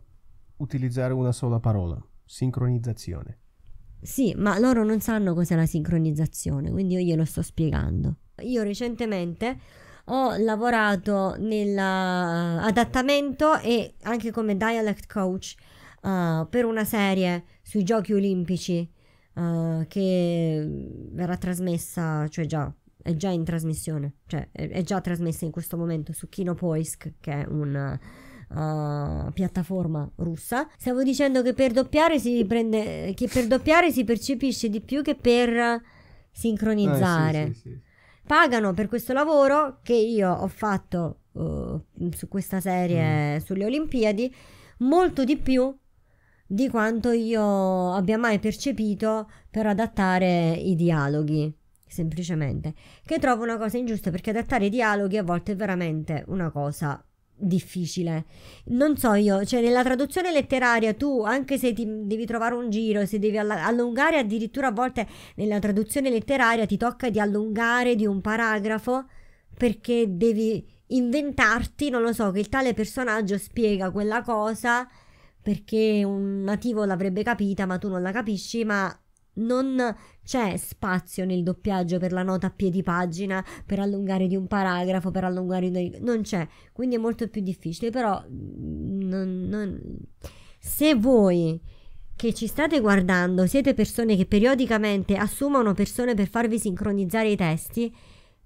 utilizzare una sola parola sincronizzazione.
Sì, ma loro non sanno cos'è la sincronizzazione, quindi io glielo sto spiegando. Io recentemente ho lavorato nell'adattamento e anche come dialect coach uh, per una serie sui giochi olimpici uh, che verrà trasmessa, cioè già è già in trasmissione, cioè è, è già trasmessa in questo momento su Kino Poisk, che è un uh, piattaforma russa. Stavo dicendo che per doppiare si prende che per doppiare si percepisce di più che per sincronizzare. Eh, sì, sì, sì. Pagano per questo lavoro che io ho fatto uh, su questa serie mm. sulle Olimpiadi molto di più di quanto io abbia mai percepito per adattare i dialoghi semplicemente che trovo una cosa ingiusta perché adattare i dialoghi a volte è veramente una cosa difficile. Non so io, cioè nella traduzione letteraria tu, anche se ti devi trovare un giro, se devi allungare, addirittura a volte nella traduzione letteraria ti tocca di allungare di un paragrafo perché devi inventarti, non lo so, che il tale personaggio spiega quella cosa perché un nativo l'avrebbe capita, ma tu non la capisci, ma non c'è spazio nel doppiaggio per la nota a piedi pagina, per allungare di un paragrafo, per allungare di un... non c'è, quindi è molto più difficile, però mm, non, non... se voi che ci state guardando siete persone che periodicamente assumono persone per farvi sincronizzare i testi,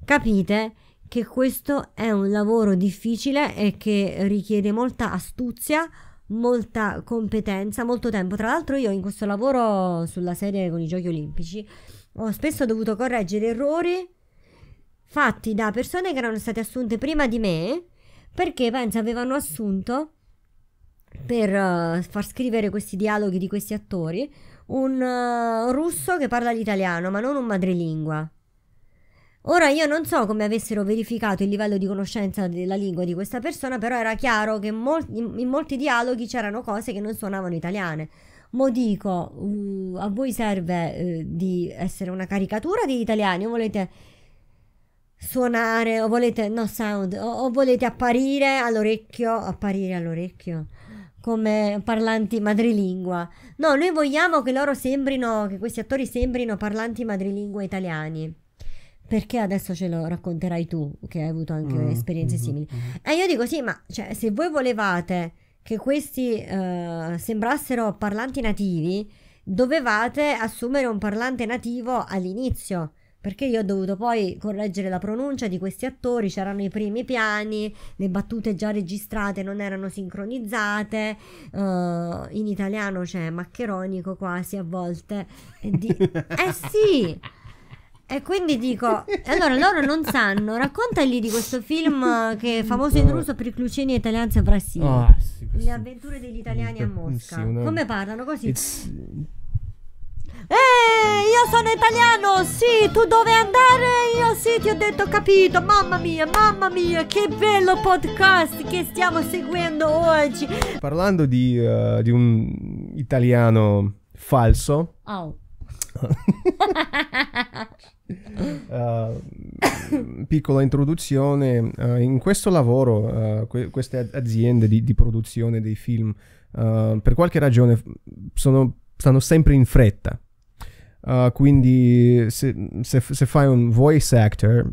capite che questo è un lavoro difficile e che richiede molta astuzia, molta competenza, molto tempo. Tra l'altro io in questo lavoro sulla serie con i giochi olimpici ho spesso dovuto correggere errori fatti da persone che erano state assunte prima di me perché penso avevano assunto per uh, far scrivere questi dialoghi di questi attori un uh, russo che parla l'italiano ma non un madrelingua Ora io non so come avessero verificato il livello di conoscenza della lingua di questa persona, però era chiaro che in molti, in molti dialoghi c'erano cose che non suonavano italiane. Mo dico, uh, a voi serve uh, di essere una caricatura di italiani o volete suonare o volete, no sound, o, o volete apparire all'orecchio, apparire all'orecchio come parlanti madrelingua. No, noi vogliamo che loro sembrino, che questi attori sembrino parlanti madrelingua italiani perché adesso ce lo racconterai tu, che hai avuto anche mm, esperienze mm-hmm, simili. Mm-hmm. E io dico sì, ma cioè, se voi volevate che questi uh, sembrassero parlanti nativi, dovevate assumere un parlante nativo all'inizio. Perché io ho dovuto poi correggere la pronuncia di questi attori, c'erano i primi piani, le battute già registrate non erano sincronizzate, uh, in italiano c'è maccheronico quasi a volte. Di... eh sì! E quindi dico, allora loro non sanno, raccontagli di questo film eh, che è famoso in russo per i cluceni italiani e Brasile. Ah, sì, Le avventure degli italiani a Mosca. Come parlano così? It's... Ehi, io sono italiano, sì, tu dove andare? Io sì, ti ho detto, ho capito, mamma mia, mamma mia, che bello podcast che stiamo seguendo oggi.
Parlando di, uh, di un italiano falso. Oh. Eh, piccola introduzione, uh, in questo lavoro uh, que queste aziende di, di, produzione dei film per qualche ragione sono, stanno sempre in fretta. quindi se, se, se, fai un voice actor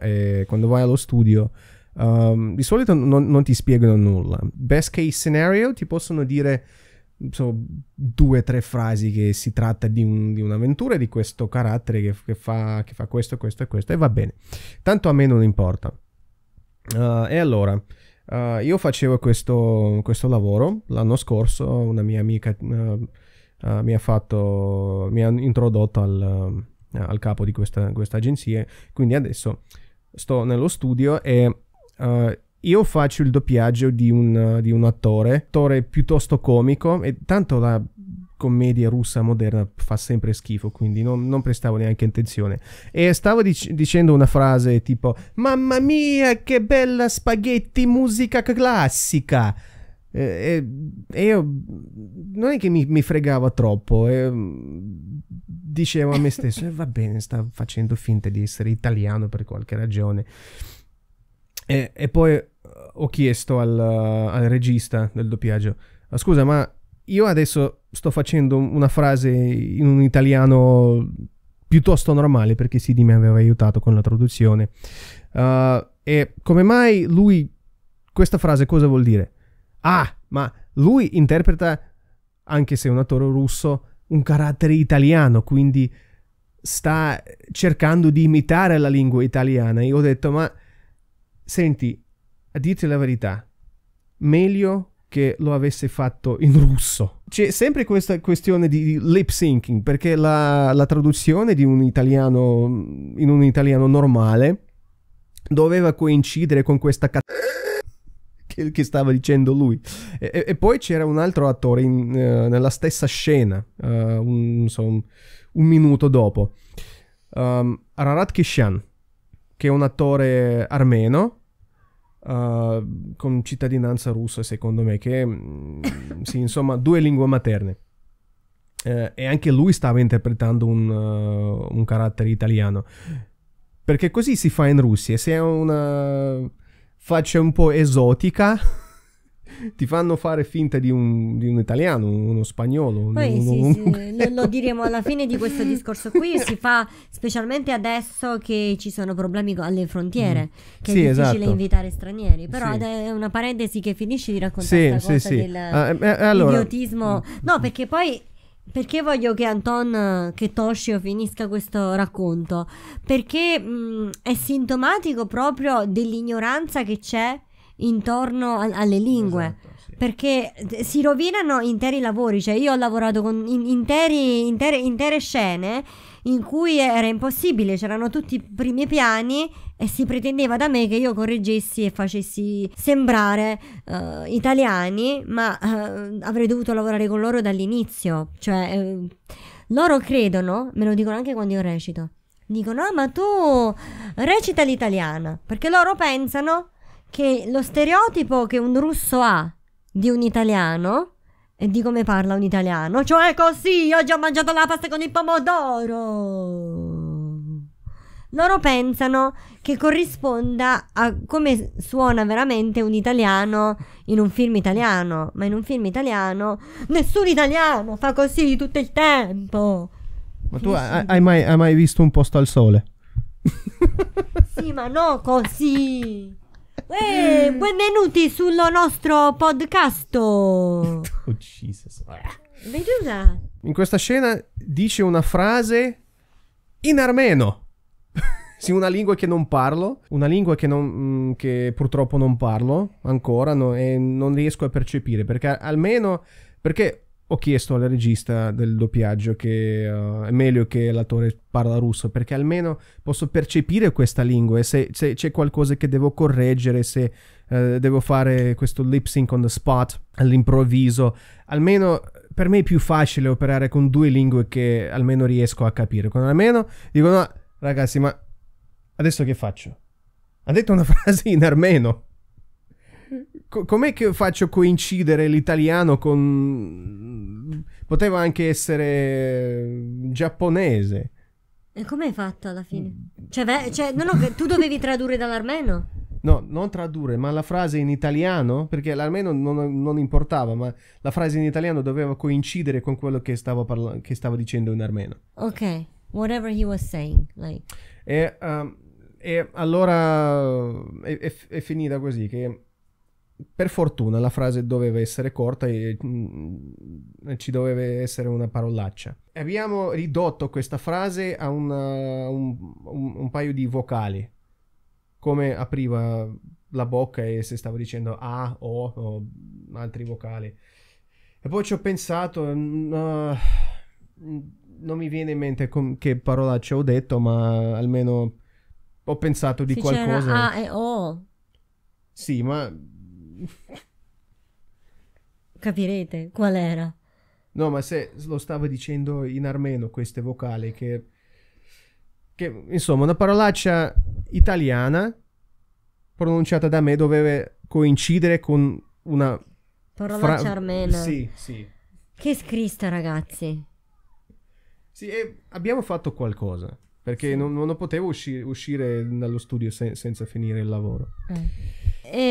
e quando vai allo studio um, di solito non, non ti spiegano nulla. Best case scenario ti possono dire sono due o tre frasi che si tratta di, un, di un'avventura di questo carattere che, che, fa, che, fa, questo, questo e questo e va bene. Tanto a me non importa. Uh, e allora, uh, io facevo questo, questo, lavoro l'anno scorso, una mia amica uh, mi ha fatto, mi ha introdotto al, al capo di questa, questa, agenzia, quindi adesso sto nello studio e io faccio il doppiaggio di un, di un attore, attore piuttosto comico, e tanto la commedia russa moderna fa sempre schifo, quindi non, non prestavo neanche attenzione. E stavo dic- dicendo una frase tipo: Mamma mia, che bella spaghetti, musica classica! E, e io non è che mi, mi fregava troppo, e, dicevo a me stesso: eh, Va bene, sta facendo finta di essere italiano per qualche ragione. E, e poi eh, ho chiesto al, eh, al regista del doppiaggio, scusa ma io adesso sto facendo una frase in un italiano piuttosto normale perché Sidi mi aveva aiutato con la traduzione. Uh, e come mai lui questa frase cosa vuol dire? Ah, ma lui interpreta, anche se è un attore russo, un carattere italiano, quindi sta cercando di imitare la lingua italiana. Io ho detto, ma Senti, a dirti la verità, meglio che lo avesse fatto in russo. C'è sempre questa questione di lip syncing, perché la, la traduzione di un italiano in un italiano normale doveva coincidere con questa cazzata che, che, stava dicendo lui. E, e poi c'era un altro attore in, uh, nella stessa scena, uh, un, so, un, un, minuto dopo, um, Ararat Kishan, che è un attore armeno uh, con cittadinanza russa, secondo me, che mm, sì, insomma, due lingue materne. Uh, e anche lui stava interpretando un, uh, un, carattere italiano. Perché così si fa in Russia, se è una faccia un po' esotica ti fanno fare finta di un, di un italiano, uno spagnolo. Poi uno, sì, uno, sì, uno...
lo diremo alla fine di questo discorso qui, si fa specialmente adesso che ci sono problemi alle frontiere, mm. che sì, è difficile esatto. invitare stranieri, però sì. è una parentesi che finisci di raccontare sì, sì, del ah, eh, eh allora... Mm. No, perché poi perché voglio che Anton, che Toshio finisca questo racconto? Perché mh, mm, è sintomatico proprio dell'ignoranza che c'è intorno a, alle lingue. Esatto, Perché si rovinano interi lavori, cioè io ho lavorato con interi, intere, intere scene in cui era impossibile, c'erano tutti i primi piani e si pretendeva da me che io correggessi e facessi sembrare uh, italiani, ma uh, avrei dovuto lavorare con loro dall'inizio, cioè uh, loro credono, me lo dicono anche quando io recito, dicono ah ma tu recita l'italiana, perché loro pensano che lo stereotipo che un russo ha di un italiano e di come parla un italiano, cioè così, oggi ho mangiato la pasta con il pomodoro. Loro pensano che corrisponda a come suona veramente un italiano in un film italiano, ma in un film italiano nessun italiano fa così tutto il tempo. Ma tu hai,
hai, mai, hai mai visto un posto al sole?
sì, ma no così. Eh, mm. benvenuti sul nostro podcast. Oh,
Jesus.
Eh, Veduta.
In questa scena dice una frase in armeno. sì, una lingua che non parlo, una lingua che, non, mm, che purtroppo non parlo ancora no, e non riesco a percepire, perché almeno... Perché ho chiesto al regista del doppiaggio che uh, è meglio che l'attore parla russo perché almeno posso percepire questa lingua e se, se c'è qualcosa che devo correggere, se uh, devo fare questo lip sync on the spot all'improvviso, almeno per me è più facile operare con due lingue che almeno riesco a capire. Con almeno dico no, ragazzi, ma adesso che faccio? Ha detto una frase in armeno com'è che faccio coincidere l'italiano con... Poteva anche essere giapponese.
E come hai fatto alla fine? Mm. Cioè, beh, cioè no, no, tu dovevi tradurre dall'armeno?
No, non tradurre, ma la frase in italiano, perché l'armeno non, non importava, ma la frase in italiano doveva coincidere con quello che stava, parla- che stava dicendo in armeno.
Ok, whatever he was saying. Like.
E, um, e allora è, è, è finita così che per fortuna la frase doveva essere corta e mh, mm, ci doveva essere una parolaccia. Abbiamo ridotto questa frase a una, un, un, un, paio di vocali, come apriva la bocca e se stava dicendo A, O o altri vocali. E poi ci ho pensato, uh, non mi viene in mente com- che parolaccia ho detto, ma almeno ho pensato di sì, qualcosa. A e O. Sì, ma
Capirete qual era?
No, ma se lo stavo dicendo in armeno queste vocali che... che insomma, una parolaccia italiana pronunciata da me doveva coincidere con una... Parolaccia fra... armena. Sì, sì.
Che scrista, ragazzi.
Sì, abbiamo fatto qualcosa perché sì. non, non, potevo usci- uscire dallo studio se- senza finire il lavoro. Eh.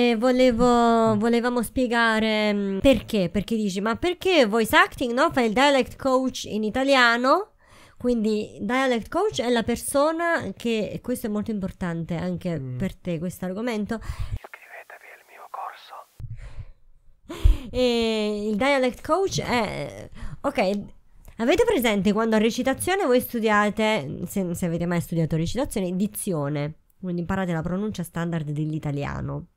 E volevo, volevamo spiegare mm, perché, perché dici, ma perché voice acting, no? Fai il dialect coach in italiano, quindi dialect coach è la persona che, e questo è molto importante anche mm. per te questo argomento, Iscrivetevi
al mio corso.
E il dialect coach è ok Avete presente quando a recitazione voi studiate, se, se avete mai studiato recitazione, dizione, quindi imparate la pronuncia standard dell'italiano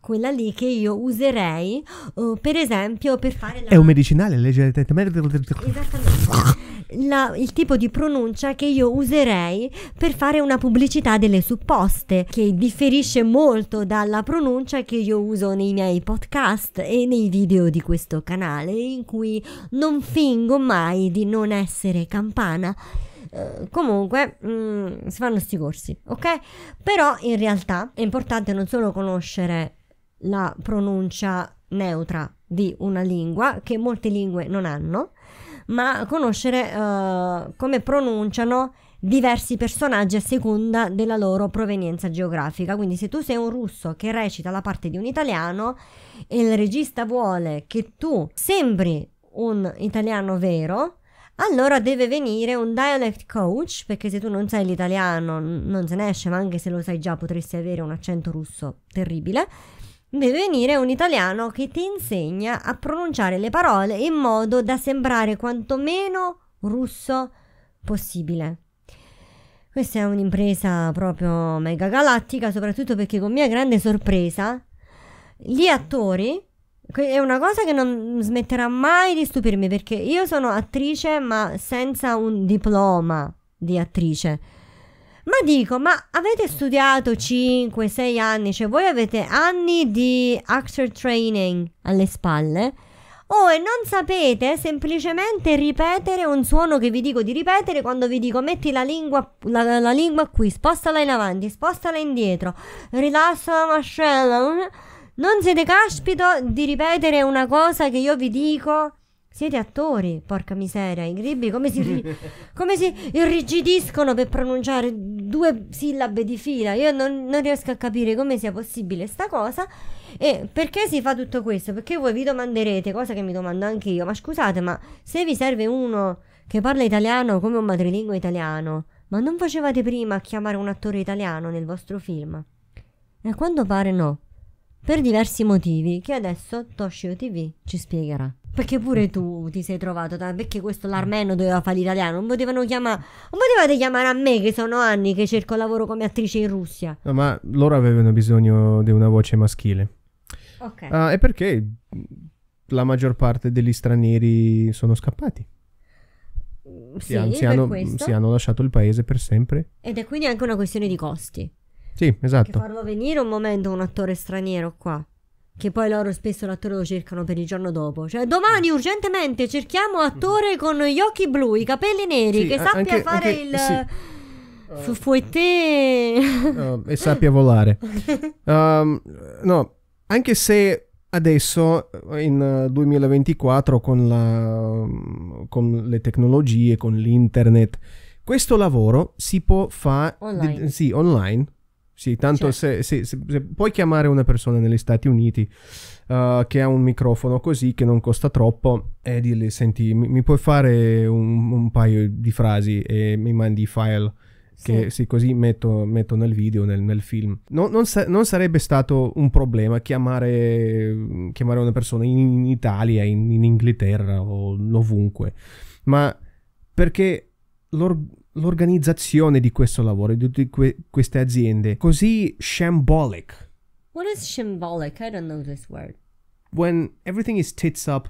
quella lì che io userei uh, per esempio per fare la... È un
medicinale, leggere... Esattamente
la, il tipo di pronuncia che io userei per fare una pubblicità delle supposte, che differisce molto dalla pronuncia che io uso nei miei podcast e nei video di questo canale, in cui non fingo mai di non essere campana. Uh, comunque mm, si fanno sti corsi, ok? Però in realtà è importante non solo conoscere la pronuncia neutra di una lingua che molte lingue non hanno, ma conoscere uh, come pronunciano diversi personaggi a seconda della loro provenienza geografica. Quindi se tu sei un russo che recita la parte di un italiano e il regista vuole che tu sembri un italiano vero, allora deve venire un dialect coach, perché se tu non sai l'italiano non se ne esce, ma anche se lo sai già potresti avere un accento russo terribile Deve venire un italiano che ti insegna a pronunciare le parole in modo da sembrare quantomeno russo possibile. Questa è un'impresa proprio mega galattica, soprattutto perché con mia grande sorpresa gli attori è una cosa che non smetterà mai di stupirmi perché io sono attrice ma senza un diploma di attrice. Ma dico, ma avete studiato 5-6 anni, cioè voi avete anni di actor training alle spalle? Oh, e non sapete semplicemente ripetere un suono che vi dico di ripetere quando vi dico metti la lingua, la, la lingua qui, spostala in avanti, spostala indietro, rilassa la mascella. Non siete caspito di ripetere una cosa che io vi dico siete attori, porca miseria, i gribbi come si, come si irrigidiscono per pronunciare due sillabe di fila. Io non, non, riesco a capire come sia possibile sta cosa. E perché si fa tutto questo? Perché voi vi domanderete, cosa che mi domando anche io, ma scusate, ma se vi serve uno che parla italiano come un madrelingua italiano, ma non facevate prima a chiamare un attore italiano nel vostro film? E a quanto pare no, per diversi motivi che adesso Toshio TV ci spiegherà. Perché pure mm. tu ti sei trovato, perché questo mm. l'armeno doveva fare l'italiano, non potevano chiamare, non potevate chiamare a me che sono anni che cerco lavoro come attrice in Russia.
No, ma loro avevano bisogno di una voce maschile. Ok. Ah, e perché la maggior parte degli stranieri sono scappati?
Mm, sì, si, si, hanno, si hanno
lasciato il paese per sempre.
Ed è quindi anche una questione di
costi. Sì, esatto. Perché
farlo venire un momento un attore straniero qua. Che poi loro spesso l'attore lo cercano per il giorno dopo. Cioè, domani mm. urgentemente cerchiamo mm-hmm. attore con gli occhi blu, i capelli neri, sì, che eh, sappia anche, fare anche, il... Sì. Fu fuete
uh, eh, e sappia volare. Um, no, anche se adesso in 2024 eh, con, la, mm, con le tecnologie, con l'internet, questo lavoro si può fare online. Sì, online sì, tanto cioè. se, se, se, se, puoi chiamare una persona negli Stati Uniti uh, che ha un microfono così che non costa troppo e dirgli senti mi, mi puoi fare un, un, paio di frasi e mi mandi i file che sì. sì così metto, metto, nel video, nel, nel film. No, non, sa- non, sarebbe stato un problema chiamare, chiamare una persona in, in Italia, in, in Inghilterra o ovunque, ma perché L'or- l'organizzazione di questo lavoro, di tutte que- queste aziende, così shambolic.
What is shambolic? I don't know this word.
When everything is tits up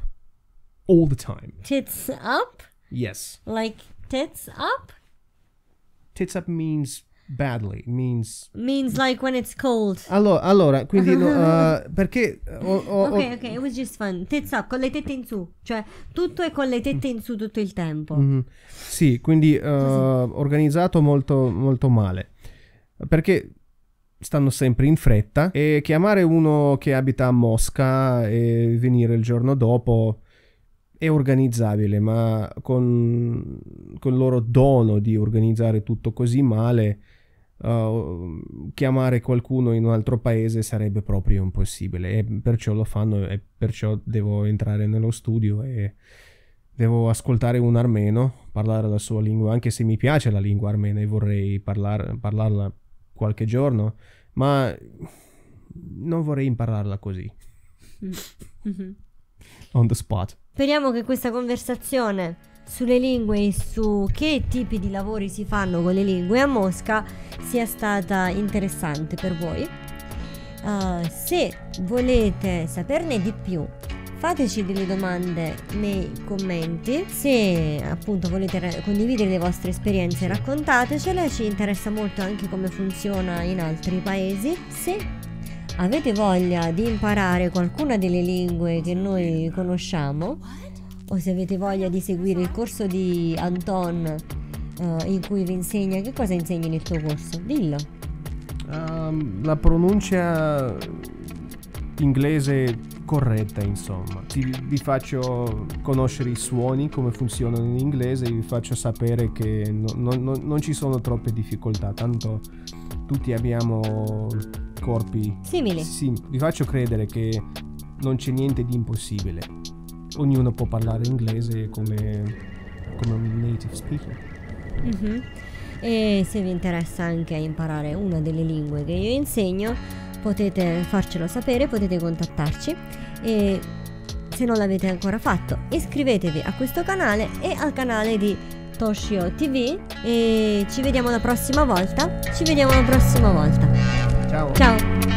all the time.
Tits up? Yes. Like tits up?
Tits up means badly means
means like when it's cold allora, allora quindi no, uh,
eh, perché ho,
eh, ho, ok ok it was just fun tits up con le tette in su cioè tutto è con le tette in su tutto il tempo
mm-hmm. sì quindi uh, organizzato molto molto male perché stanno sempre in fretta e chiamare uno che abita a Mosca e venire il giorno dopo è organizzabile, ma con, con il loro dono di organizzare tutto così male, Uh, chiamare qualcuno in un altro paese sarebbe proprio impossibile e perciò lo fanno e perciò devo entrare nello studio e devo ascoltare un armeno, parlare la sua lingua, anche se mi piace la lingua armena e vorrei parlar, parlarla qualche giorno, ma non vorrei impararla così. Mm. On the spot.
Speriamo che questa conversazione sulle lingue e su che tipi di lavori si fanno con le lingue a Mosca sia stata interessante per voi. Uh, se volete saperne di più fateci delle domande nei commenti se appunto volete condividere le vostre esperienze raccontatecele ci interessa molto anche come funziona in altri paesi se avete voglia di imparare qualcuna delle lingue che noi conosciamo o se avete voglia di seguire il corso di Anton uh, in cui vi insegna, che cosa insegni nel tuo corso? Dillo.
Um, la pronuncia inglese corretta, insomma. Ti, vi faccio conoscere i suoni, come funzionano in inglese, vi faccio sapere che no, no, no, non ci sono troppe difficoltà, tanto tutti abbiamo corpi simili. Sim, vi faccio credere che non c'è niente di impossibile ognuno può parlare inglese come, come un native speaker.
Mm-hmm. E se vi interessa anche imparare una delle lingue che io insegno, potete farcelo sapere, potete contattarci e se non l'avete ancora fatto, iscrivetevi a questo canale e al canale di Toshio TV e ci vediamo la prossima volta. Ci vediamo la prossima volta. Ciao. Ciao.